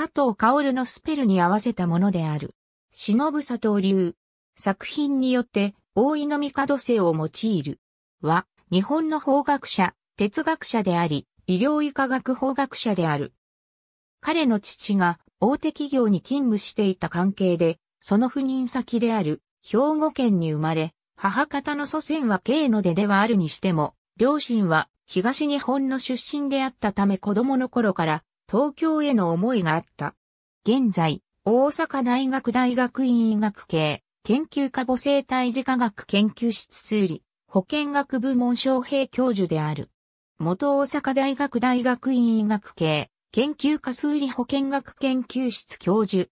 佐藤薫のスペルに合わせたものである。忍佐藤流。作品によって、大井の帝姓を用いる。は、日本の法学者、哲学者であり、医療医科学法学者である。彼の父が大手企業に勤務していた関係で、その赴任先である兵庫県に生まれ、母方の祖先は軽の出ではあるにしても、両親は東日本の出身であったため子供の頃から東京への思いがあった。現在、大阪大学大学院医学系研究科母性胎児科学研究室数理保健学部門昌平教授である。元大阪大学大学院医学系研究科数理保健学研究室教授。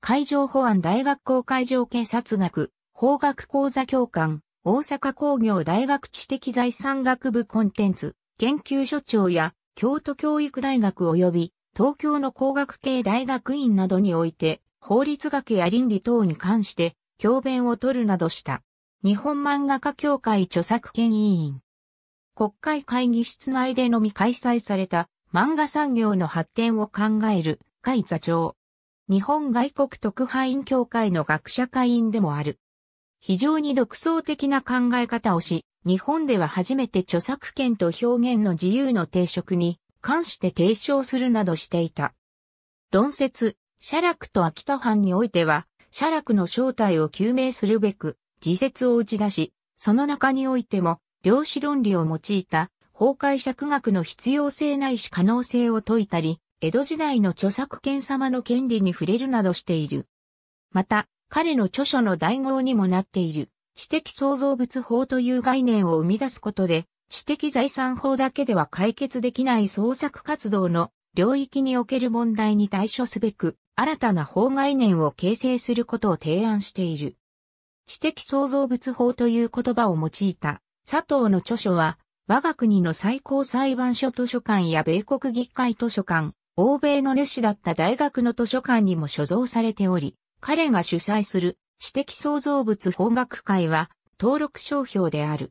海上保安大学校海上警察学法学講座教官大阪工業大学知的財産学部コンテンツ研究所長や京都教育大学及び東京の工学系大学院などにおいて、法律学や倫理等に関して、教鞭を取るなどした。日本漫画家協会著作権委員。国会会議室内でのみ開催された漫画産業の発展を考える会座長。日本外国特派員協会の学者会員でもある。非常に独創的な考え方をし、日本では初めて著作権と表現の自由の定職に関して提唱するなどしていた。論説、写楽と秋田藩においては、写楽の正体を究明するべく、自説を打ち出し、その中においても、量子論理を用いた、崩壊釈学の必要性ないし可能性を説いたり、江戸時代の著作権様の権利に触れるなどしている。また、彼の著書の代号にもなっている、知的創造物法という概念を生み出すことで、知的財産法だけでは解決できない創作活動の領域における問題に対処すべく、新たな法概念を形成することを提案している。知的創造物法という言葉を用いた佐藤の著書は、我が国の最高裁判所図書館や米国議会図書館、欧米の主だった大学の図書館にも所蔵されており、彼が主催する知的創造物法学会は登録商標である。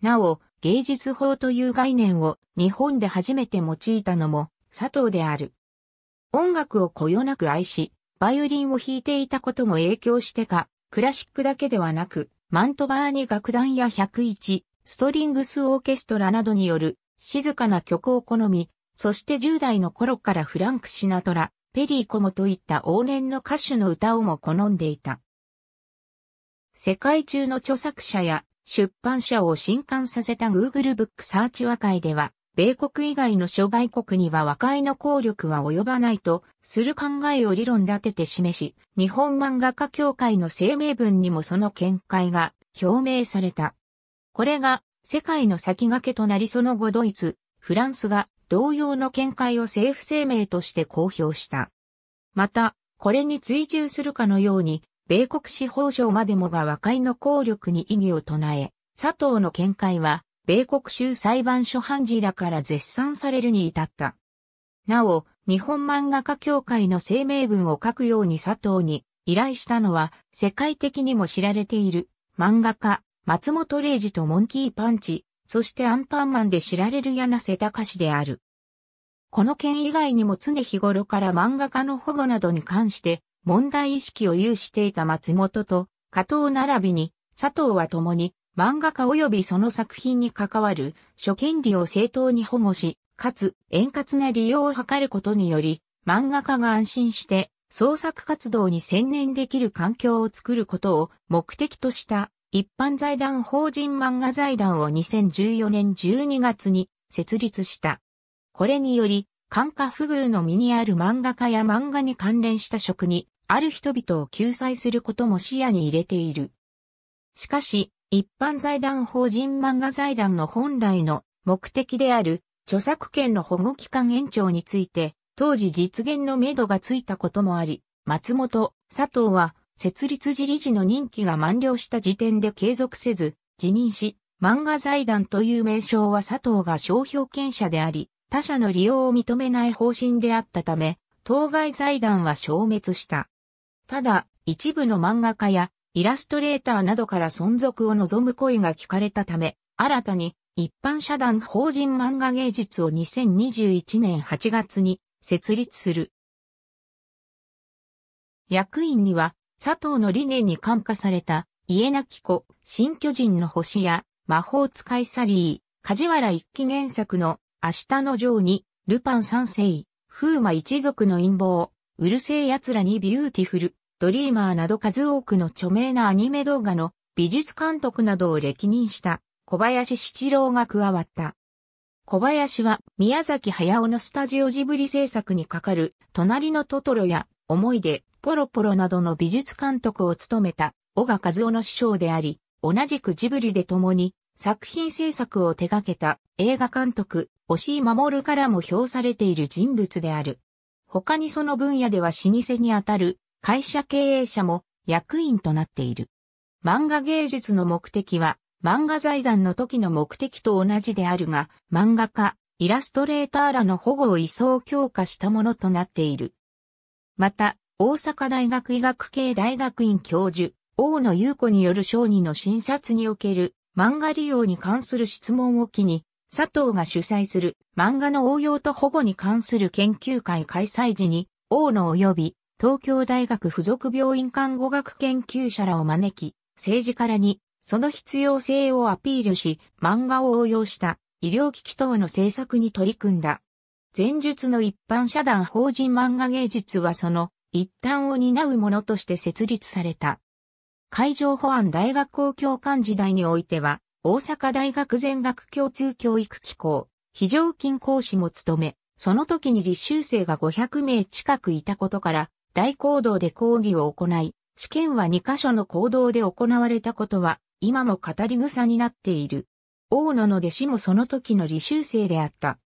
なお、芸術法という概念を日本で初めて用いたのも佐藤である。音楽をこよなく愛し、バイオリンを弾いていたことも影響してか、クラシックだけではなく、マントバーニ楽団や101、ストリングスオーケストラなどによる静かな曲を好み、そして10代の頃からフランク・シナトラ、ペリー・コモといった往年の歌手の歌をも好んでいた。世界中の著作者や出版社を震撼させた Google ブックサーチ和解では、米国以外の諸外国には和解の効力は及ばないとする考えを理論立てて示し、日本漫画家協会の声明文にもその見解が表明された。これが世界の先駆けとなりその後ドイツ、フランスが同様の見解を政府声明として公表した。また、これに追従するかのように、米国司法省までもが和解の効力に異議を唱え、佐藤の見解は、米国州裁判所判事らから絶賛されるに至った。なお、日本漫画家協会の声明文を書くように佐藤に依頼したのは、世界的にも知られている漫画家、松本零士とモンキーパンチ、そしてアンパンマンで知られる柳瀬隆である。この件以外にも常日頃から漫画家の保護などに関して、問題意識を有していた松本と加藤並びに佐藤は共に漫画家及びその作品に関わる諸権利を正当に保護し、かつ円滑な利用を図ることにより、漫画家が安心して創作活動に専念できる環境を作ることを目的とした一般財団法人漫画財団を2014年12月に設立した。これにより、感化不遇の身にある漫画家や漫画に関連した職にある人々を救済することも視野に入れている。しかし、一般財団法人漫画財団の本来の目的である著作権の保護期間延長について、当時実現のめどがついたこともあり、松本、佐藤は、設立時理事の任期が満了した時点で継続せず、辞任し、漫画財団という名称は佐藤が商標権者であり、他社の利用を認めない方針であったため、当該財団は消滅した。ただ、一部の漫画家やイラストレーターなどから存続を望む声が聞かれたため、新たに一般社団法人漫画芸術を2021年8月に設立する。役員には佐藤の理念に感化された家なき子、新巨人の星や魔法使いサリー、梶原一騎原作の明日のジョーに、ルパン三世、風魔一族の陰謀、うるせえ奴らにビューティフル、ドリーマーなど数多くの著名なアニメ動画の美術監督などを歴任した小林七郎が加わった。小林は宮崎駿のスタジオジブリ制作にかかる隣のトトロや思い出、ポロポロなどの美術監督を務めた小賀和夫の師匠であり、同じくジブリで共に作品制作を手掛けた映画監督、押井守からも評されている人物である。他にその分野では老舗にあたる会社経営者も役員となっている。漫画芸術の目的は漫画財団の時の目的と同じであるが、漫画家、イラストレーターらの保護を一層強化したものとなっている。また、大阪大学医学系大学院教授、大野優子による小児の診察における漫画利用に関する質問を機に、佐藤が主催する漫画の応用と保護に関する研究会開催時に、大野及び東京大学附属病院看護学研究者らを招き、政治からにその必要性をアピールし、漫画を応用した医療機器等の制作に取り組んだ。前述の一般社団法人漫画芸術はその一端を担うものとして設立された。海上保安大学校教官時代においては、大阪大学全学共通教育機構、非常勤講師も務め、その時に立修生が500名近くいたことから、大講堂で講義を行い、試験は2カ所の行動で行われたことは、今も語り草になっている。大野の弟子もその時の履修生であった。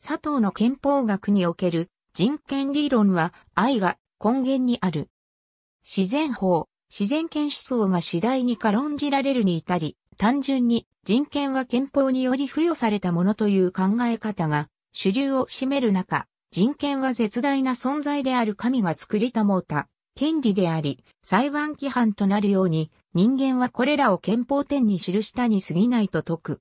佐藤の憲法学における人権理論は愛が根源にある。自然法、自然権思想が次第に軽んじられるに至り、単純に人権は憲法により付与されたものという考え方が主流を占める中、人権は絶大な存在である神が作りたもうた権利であり、裁判規範となるように、人間はこれらを憲法典に記したに過ぎないと説く。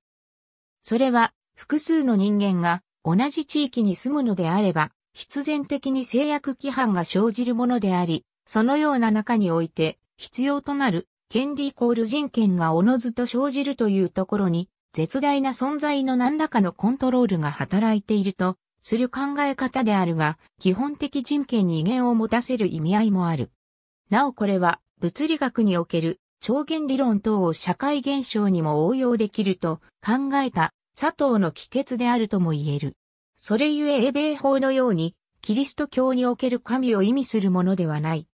それは、複数の人間が同じ地域に住むのであれば、必然的に制約規範が生じるものであり、そのような中において、必要となる権利イコール人権がおのずと生じるというところに、絶大な存在の何らかのコントロールが働いていると、する考え方であるが、基本的人権に威厳を持たせる意味合いもある。なおこれは、物理学における超限理論等を社会現象にも応用できると考えた佐藤の帰結であるとも言える。それゆえ英米法のように、キリスト教における神を意味するものではない。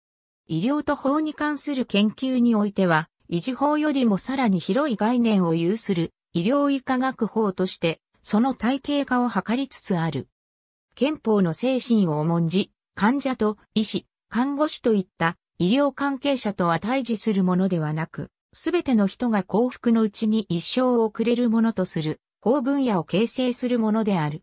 医療と法に関する研究においては、維持法よりもさらに広い概念を有する医療医科学法として、その体系化を図りつつある。憲法の精神を重んじ、患者と医師、看護師といった医療関係者とは対峙するものではなく、すべての人が幸福のうちに一生を送れるものとする、法分野を形成するものである。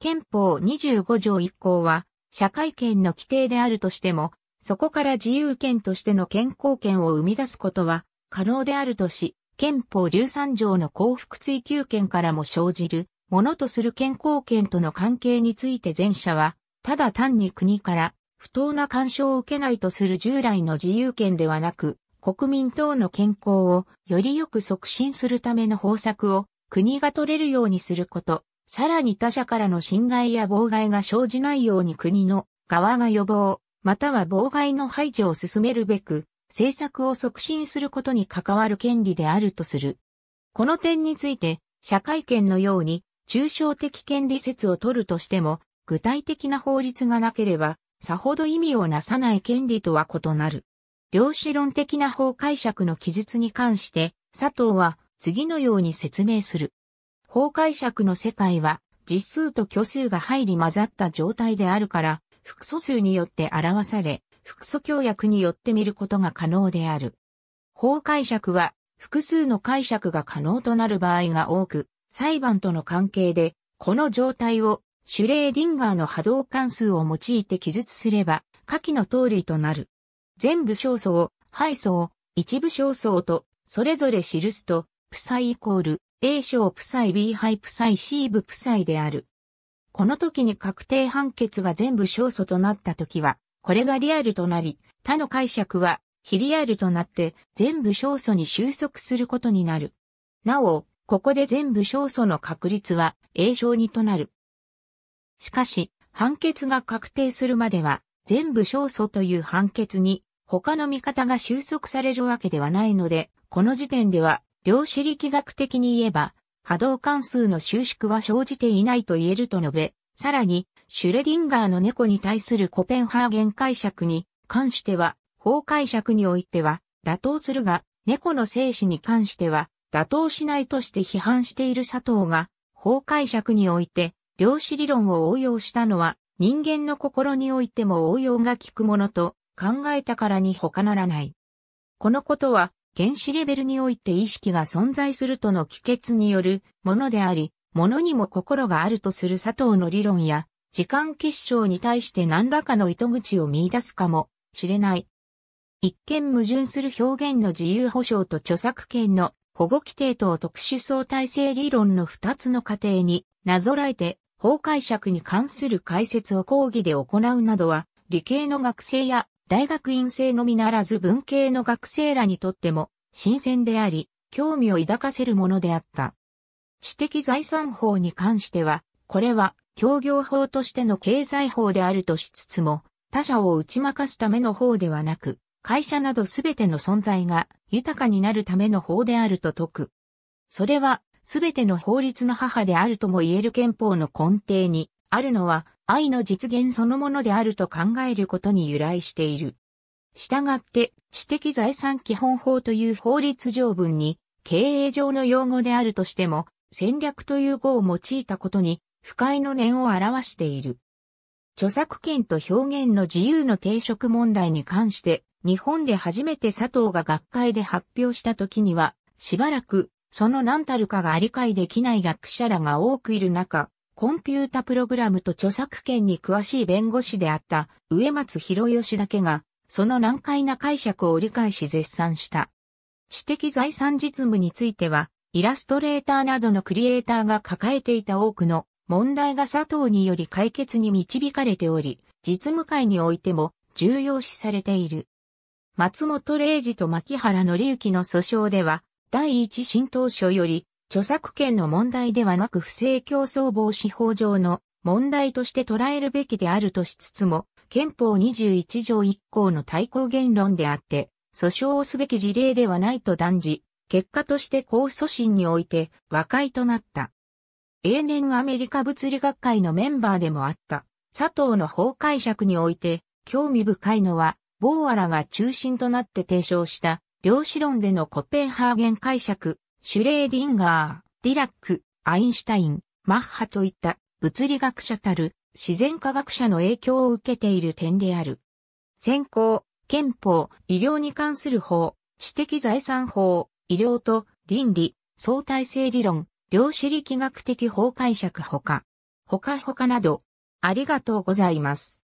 憲法25条1項は、社会権の規定であるとしても、そこから自由権としての健康権を生み出すことは可能であるとし、憲法13条の幸福追求権からも生じる、ものとする健康権との関係について前者は、ただ単に国から不当な干渉を受けないとする従来の自由権ではなく、国民等の健康をよりよく促進するための方策を国が取れるようにすること、さらに他者からの侵害や妨害が生じないように国の側が予防、または妨害の排除を進めるべく、政策を促進することに関わる権利であるとする。この点について、社会権のように、抽象的権利説を取るとしても、具体的な法律がなければ、さほど意味をなさない権利とは異なる。量子論的な法解釈の記述に関して、佐藤は次のように説明する。法解釈の世界は実数と虚数が入り混ざった状態であるから、複素数によって表され、複素協約によって見ることが可能である。法解釈は、複数の解釈が可能となる場合が多く、裁判との関係で、この状態を、シュレーディンガーの波動関数を用いて記述すれば、下記の通りとなる。全部小層、配層、一部小層と、それぞれ記すと、プサイイコール、A 小プサイ B ハイプサイ C 部プサイである。この時に確定判決が全部勝訴となった時は、これがリアルとなり、他の解釈は、非リアルとなって全部勝訴に収束することになる。なお、ここで全部勝訴の確率は A 小にとなる。しかし、判決が確定するまでは、全部勝訴という判決に、他の見方が収束されるわけではないので、この時点では、量子力学的に言えば、波動関数の収縮は生じていないと言えると述べ、さらに、シュレディンガーの猫に対するコペンハーゲン解釈に関しては、法解釈においては、妥当するが、猫の生死に関しては、妥当しないとして批判している佐藤が、法解釈において、量子理論を応用したのは、人間の心においても応用が効くものと考えたからに他ならない。このことは、原子レベルにおいて意識が存在するとの帰結によるものであり、物にも心があるとする佐藤の理論や、時間結晶に対して何らかの糸口を見出すかもしれない。一見矛盾する表現の自由保障と著作権の保護規定等特殊相対性理論の二つの過程になぞらえて法解釈に関する解説を講義で行うなどは理系の学生や大学院生のみならず文系の学生らにとっても新鮮であり、興味を抱かせるものであった。知的財産法に関しては、これは協業法としての経済法であるとしつつも、他者を打ち負かすための法ではなく、会社などすべての存在が豊かになるための法であると説く。それは、すべての法律の母であるとも言える憲法の根底にあるのは、愛の実現そのものであると考えることに由来している。したがって、私的財産基本法という法律条文に、経営上の用語であるとしても、戦略という語を用いたことに、不快の念を表している。著作権と表現の自由の抵触問題に関して、日本で初めて佐藤が学会で発表した時には、しばらく、その何たるかが理解できない学者らが多くいる中、コンピュータプログラムと著作権に詳しい弁護士であった植松博義だけが、その難解な解釈を理解し絶賛した。知的財産実務については、イラストレーターなどのクリエイターが抱えていた多くの問題が佐藤により解決に導かれており、実務会においても重要視されている。松本零士と牧原則之の訴訟では、第一新党書より著作権の問題ではなく不正競争防止法上の問題として捉えるべきであるとしつつも、憲法21条1項の対抗言論であって、訴訟をすべき事例ではないと断じ、結果として控訴審において和解となった。永年アメリカ物理学会のメンバーでもあった、佐藤の法解釈において、興味深いのは、ボーアラが中心となって提唱した、量子論でのコペンハーゲン解釈シュレーディンガー、ディラック、アインシュタイン、マッハといった物理学者たる自然科学者の影響を受けている点である。先行、憲法、医療に関する法、知的財産法、医療と倫理、相対性理論、量子力学的法解釈ほか、ほかほかなど、ありがとうございます。